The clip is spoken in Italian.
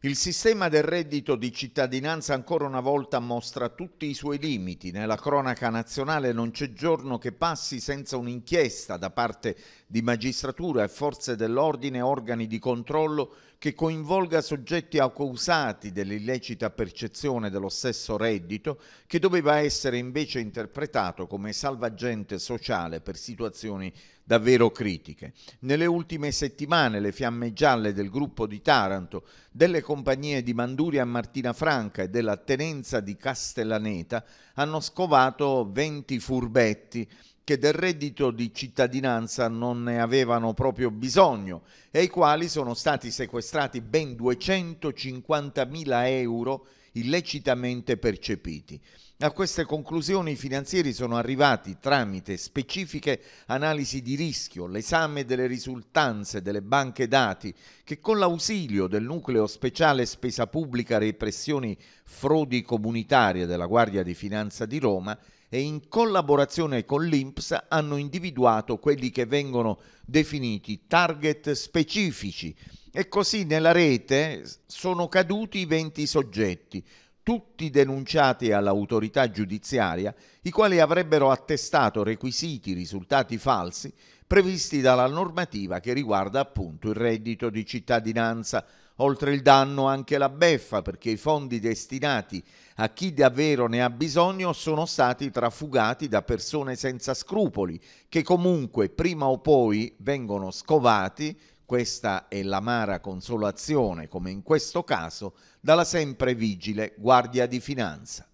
Il sistema del reddito di cittadinanza ancora una volta mostra tutti i suoi limiti. Nella cronaca nazionale non c'è giorno che passi senza un'inchiesta da parte di magistratura e forze dell'ordine e organi di controllo che coinvolga soggetti accusati dell'illecita percezione dello stesso reddito che doveva essere invece interpretato come salvagente sociale per situazioni davvero critiche. Nelle ultime settimane le fiamme gialle del gruppo di Taranto, delle compagnie di Manduria e Martina Franca e della tenenza di Castellaneta hanno scovato 20 furbetti che del reddito di cittadinanza non ne avevano proprio bisogno e ai quali sono stati sequestrati ben 250.000 euro illecitamente percepiti. A queste conclusioni i finanzieri sono arrivati tramite specifiche analisi di rischio, l'esame delle risultanze delle banche dati, che con l'ausilio del nucleo speciale spesa pubblica repressioni frodi comunitarie della Guardia di Finanza di Roma e in collaborazione con l'INPS hanno individuato quelli che vengono definiti target specifici e così nella rete sono caduti 20 soggetti, tutti denunciati all'autorità giudiziaria, i quali avrebbero attestato requisiti risultati falsi previsti dalla normativa che riguarda appunto il reddito di cittadinanza oltre il danno anche la beffa, perché i fondi destinati a chi davvero ne ha bisogno sono stati trafugati da persone senza scrupoli, che comunque prima o poi vengono scovati, questa è l'amara consolazione, come in questo caso, dalla sempre vigile Guardia di Finanza.